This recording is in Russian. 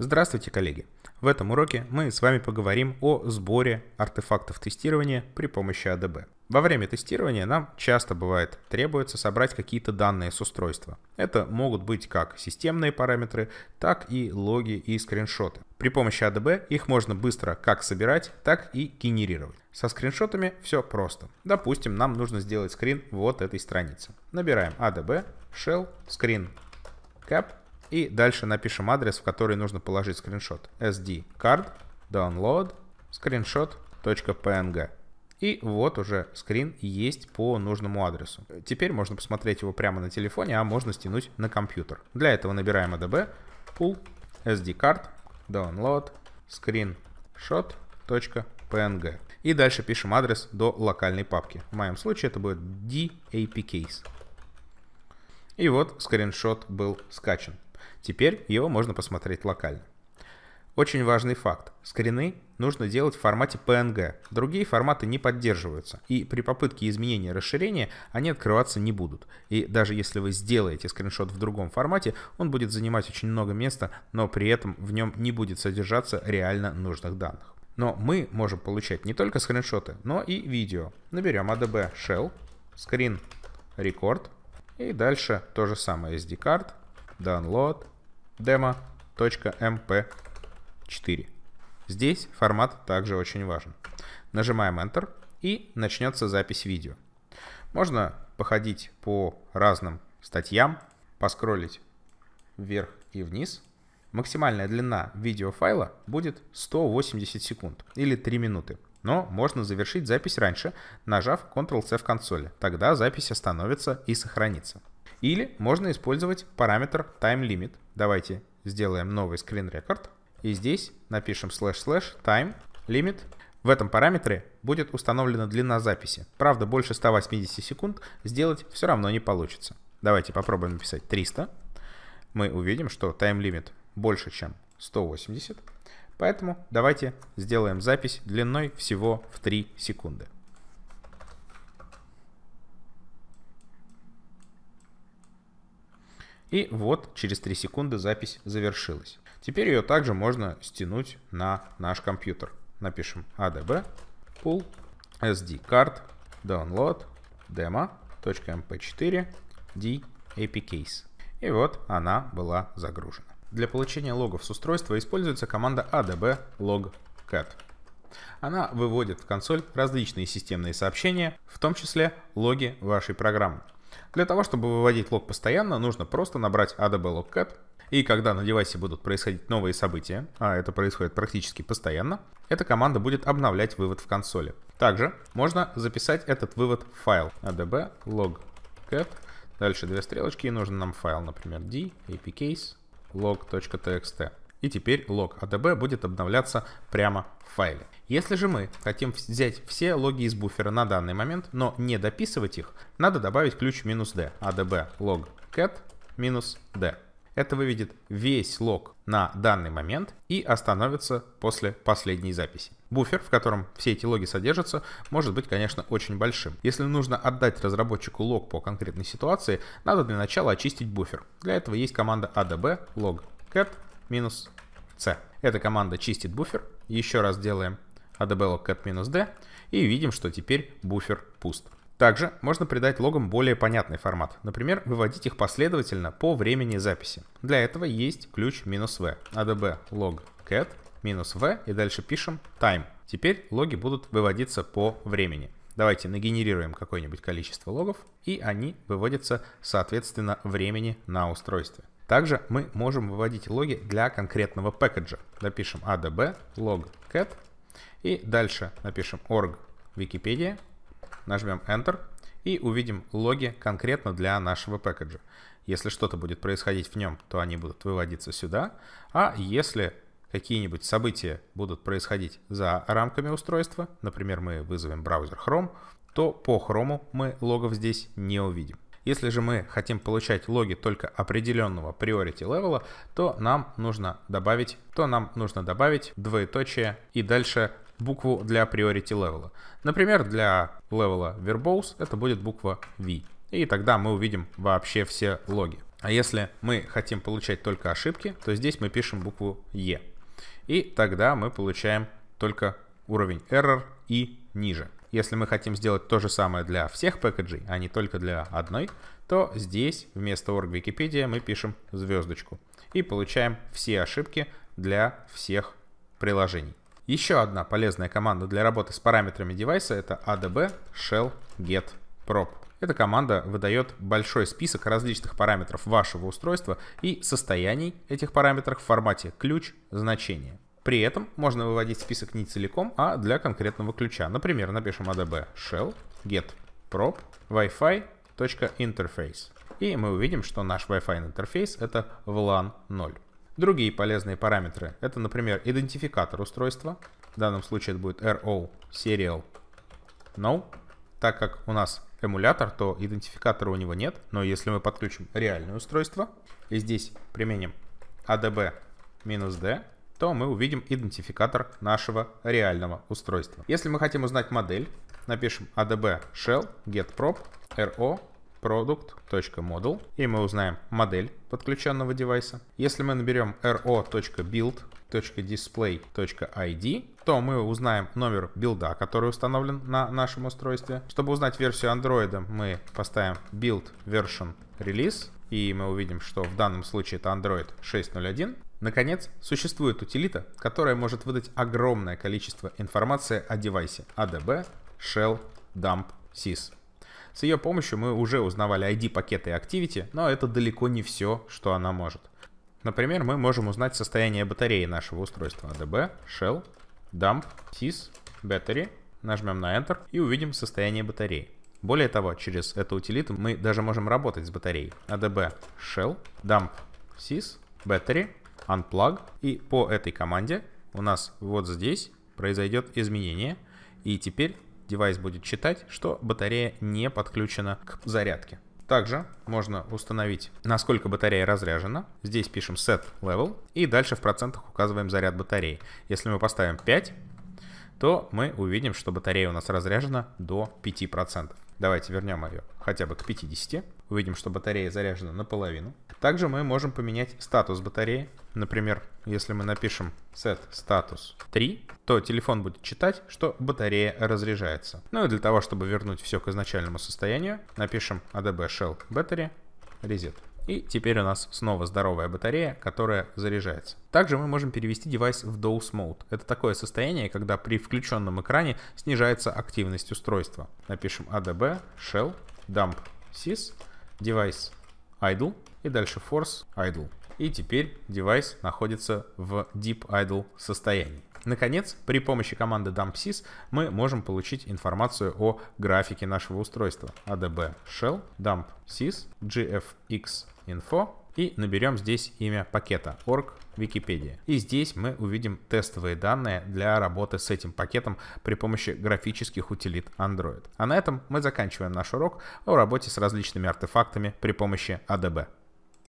Здравствуйте, коллеги! В этом уроке мы с вами поговорим о сборе артефактов тестирования при помощи adb. А Во время тестирования нам часто бывает требуется собрать какие-то данные с устройства. Это могут быть как системные параметры, так и логи и скриншоты. При помощи adb а их можно быстро как собирать, так и генерировать. Со скриншотами все просто. Допустим, нам нужно сделать скрин вот этой страницы. Набираем ADB а shell screen cap и дальше напишем адрес, в который нужно положить скриншот. sd card download screenshot.png. И вот уже скрин есть по нужному адресу. Теперь можно посмотреть его прямо на телефоне, а можно стянуть на компьютер. Для этого набираем adb pull sd card download screenshot.png. И дальше пишем адрес до локальной папки. В моем случае это будет dapkcase. И вот скриншот был скачан. Теперь его можно посмотреть локально. Очень важный факт. Скрины нужно делать в формате PNG. Другие форматы не поддерживаются, и при попытке изменения расширения они открываться не будут. И даже если вы сделаете скриншот в другом формате, он будет занимать очень много места, но при этом в нем не будет содержаться реально нужных данных. Но мы можем получать не только скриншоты, но и видео. Наберем ADB Shell, Screen Record, и дальше то же самое SD-карт, download demo.mp4. Здесь формат также очень важен. Нажимаем Enter и начнется запись видео. Можно походить по разным статьям, поскроллить вверх и вниз. Максимальная длина видеофайла будет 180 секунд или 3 минуты. Но можно завершить запись раньше, нажав Ctrl-C в консоли. Тогда запись остановится и сохранится. Или можно использовать параметр time limit. Давайте сделаем новый screen record. И здесь напишем slash slash time limit. В этом параметре будет установлена длина записи. Правда, больше 180 секунд сделать все равно не получится. Давайте попробуем написать 300. Мы увидим, что time limit больше, чем 180. Поэтому давайте сделаем запись длиной всего в 3 секунды. И вот через 3 секунды запись завершилась. Теперь ее также можно стянуть на наш компьютер. Напишем adb pull sd card download demo.mp4 d apkcase. И вот она была загружена. Для получения логов с устройства используется команда adb logcat. Она выводит в консоль различные системные сообщения, в том числе логи вашей программы. Для того, чтобы выводить лог постоянно, нужно просто набрать adb logcat, и когда на девайсе будут происходить новые события, а это происходит практически постоянно, эта команда будет обновлять вывод в консоли. Также можно записать этот вывод в файл adb logcat, дальше две стрелочки, и нужен нам файл, например, d apkcase log.txt. И теперь лог ADB будет обновляться прямо в файле. Если же мы хотим взять все логи из буфера на данный момент, но не дописывать их, надо добавить ключ "-d", adb log cat "-d". Это выведет весь лог на данный момент и остановится после последней записи. Буфер, в котором все эти логи содержатся, может быть, конечно, очень большим. Если нужно отдать разработчику лог по конкретной ситуации, надо для начала очистить буфер. Для этого есть команда adb log cat минус c. Эта команда чистит буфер. Еще раз делаем adblock cat минус d и видим, что теперь буфер пуст. Также можно придать логам более понятный формат. Например, выводить их последовательно по времени записи. Для этого есть ключ минус v. adb log cat минус v и дальше пишем time. Теперь логи будут выводиться по времени. Давайте нагенерируем какое-нибудь количество логов, и они выводятся соответственно времени на устройстве. Также мы можем выводить логи для конкретного пэкэджа. Напишем adb log cat и дальше напишем org Википедия, нажмем Enter и увидим логи конкретно для нашего пэкэджа. Если что-то будет происходить в нем, то они будут выводиться сюда, а если какие-нибудь события будут происходить за рамками устройства, например, мы вызовем браузер Chrome, то по Chrome мы логов здесь не увидим. Если же мы хотим получать логи только определенного priority левела, то нам нужно добавить, то нам нужно добавить двоеточие и дальше букву для priority левела. Например, для левела verbose это будет буква V. И тогда мы увидим вообще все логи. А если мы хотим получать только ошибки, то здесь мы пишем букву E. И тогда мы получаем только уровень error и ниже. Если мы хотим сделать то же самое для всех пэкэджей, а не только для одной, то здесь вместо org википедия мы пишем звездочку и получаем все ошибки для всех приложений. Еще одна полезная команда для работы с параметрами девайса это adb shell get prop. Эта команда выдает большой список различных параметров вашего устройства и состояний этих параметров в формате ключ значение. При этом можно выводить список не целиком, а для конкретного ключа. Например, напишем adb shell get prop wi-fi И мы увидим, что наш Wi-Fi интерфейс это VLAN 0. Другие полезные параметры — это, например, идентификатор устройства. В данном случае это будет RO Serial No. Так как у нас эмулятор, то идентификатора у него нет. Но если мы подключим реальное устройство и здесь применим ADB-D, то мы увидим идентификатор нашего реального устройства. Если мы хотим узнать модель, напишем adb shell getprop ro product.model, и мы узнаем модель подключенного девайса. Если мы наберем ro.build.display.id, то мы узнаем номер билда, который установлен на нашем устройстве. Чтобы узнать версию Android, мы поставим build version release, и мы увидим, что в данном случае это Android 6.01. Наконец, существует утилита, которая может выдать огромное количество информации о девайсе ADB, а Shell, Dump, Sys. С ее помощью мы уже узнавали ID пакета и Activity, но это далеко не все, что она может. Например, мы можем узнать состояние батареи нашего устройства ADB, а Shell, Dump, Sys, Battery. Нажмем на Enter и увидим состояние батареи. Более того, через эту утилиту мы даже можем работать с батареей. ADB а Shell, Dump Sys, Battery unplug. И по этой команде у нас вот здесь произойдет изменение. И теперь девайс будет считать, что батарея не подключена к зарядке. Также можно установить, насколько батарея разряжена. Здесь пишем set level и дальше в процентах указываем заряд батареи. Если мы поставим 5, то мы увидим, что батарея у нас разряжена до 5%. Давайте вернем ее хотя бы к 50. Увидим, что батарея заряжена наполовину. Также мы можем поменять статус батареи. Например, если мы напишем set status 3, то телефон будет читать, что батарея разряжается. Ну и для того, чтобы вернуть все к изначальному состоянию, напишем adb shell battery reset. И теперь у нас снова здоровая батарея, которая заряжается. Также мы можем перевести девайс в DOS Mode. Это такое состояние, когда при включенном экране снижается активность устройства. Напишем adb shell dump sys девайс idle и дальше force idle. И теперь девайс находится в deep idle состоянии. Наконец, при помощи команды dumpsys мы можем получить информацию о графике нашего устройства. adb shell dumpsys gfx info и наберем здесь имя пакета org Википедия. И здесь мы увидим тестовые данные для работы с этим пакетом при помощи графических утилит Android. А на этом мы заканчиваем наш урок о работе с различными артефактами при помощи ADB. А